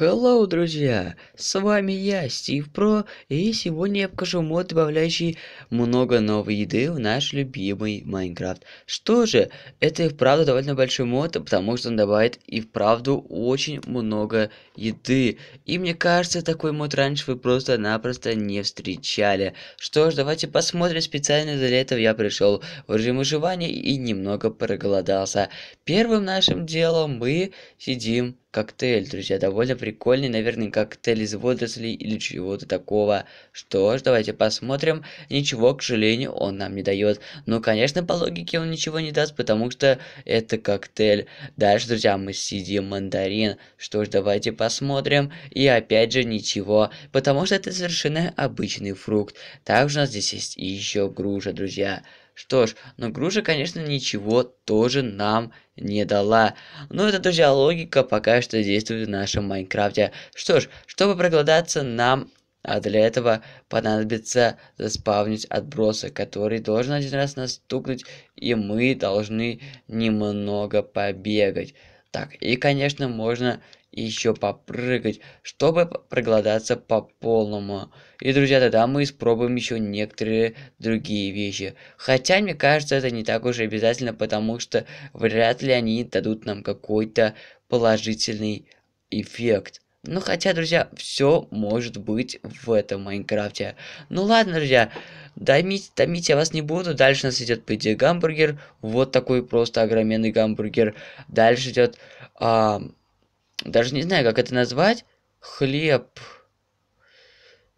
Hello, друзья! С вами я, Стив Про, и сегодня я покажу мод, добавляющий много новой еды в наш любимый Майнкрафт. Что же, это и вправду довольно большой мод, потому что он добавит и вправду очень много еды. И мне кажется, такой мод раньше вы просто-напросто не встречали. Что ж, давайте посмотрим, специально для этого я пришел в режим выживания и немного проголодался. Первым нашим делом мы сидим коктейль, друзья. Довольно прикольный, наверное, коктейль из водорослей или чего-то такого. Что ж, давайте посмотрим. Ничего, к сожалению, он нам не дает. но, конечно, по логике он ничего не даст, потому что это коктейль. Дальше, друзья, мы сидим мандарин. Что ж, давайте посмотрим. И опять же, ничего, потому что это совершенно обычный фрукт. Также у нас здесь есть еще груша, друзья. Что ж, но груша, конечно, ничего тоже нам не дала. Но ну, это, друзья, логика пока что действует в нашем Майнкрафте. Что ж, чтобы проголодаться, нам а для этого понадобится заспавнить отбросы, который должен один раз настукнуть, и мы должны немного побегать. Так, и, конечно, можно еще попрыгать, чтобы проголодаться по полному. И, друзья, тогда мы испробуем еще некоторые другие вещи. Хотя, мне кажется, это не так уж и обязательно, потому что вряд ли они дадут нам какой-то положительный эффект. Ну хотя, друзья, все может быть в этом Майнкрафте. Ну ладно, друзья, томить, томить я вас не буду. Дальше у нас идет, по идее, гамбургер. Вот такой просто огроменный гамбургер. Дальше идет... А, даже не знаю, как это назвать. Хлеб.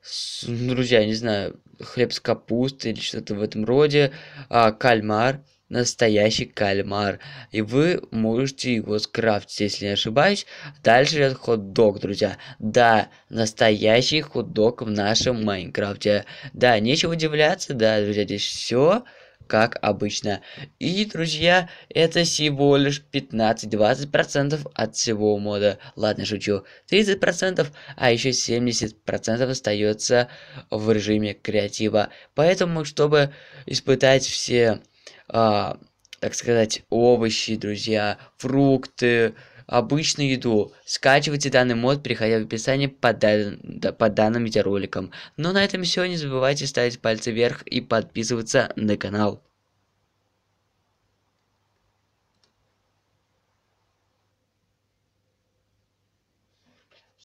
С, ну, друзья, не знаю, хлеб с капустой или что-то в этом роде. А, кальмар настоящий кальмар. И вы можете его скрафтить, если не ошибаюсь. Дальше идет хот-дог, друзья. Да, настоящий хот-дог в нашем Майнкрафте. Да, нечего удивляться, да, друзья, здесь все как обычно. И, друзья, это всего лишь 15-20% от всего мода. Ладно, шучу. 30%, а еще 70% остается в режиме креатива. Поэтому, чтобы испытать все а, так сказать, овощи, друзья, фрукты, обычную еду. Скачивайте данный мод, переходя в описание под, да, под данным видеороликом. Но ну, а на этом все, не забывайте ставить пальцы вверх и подписываться на канал.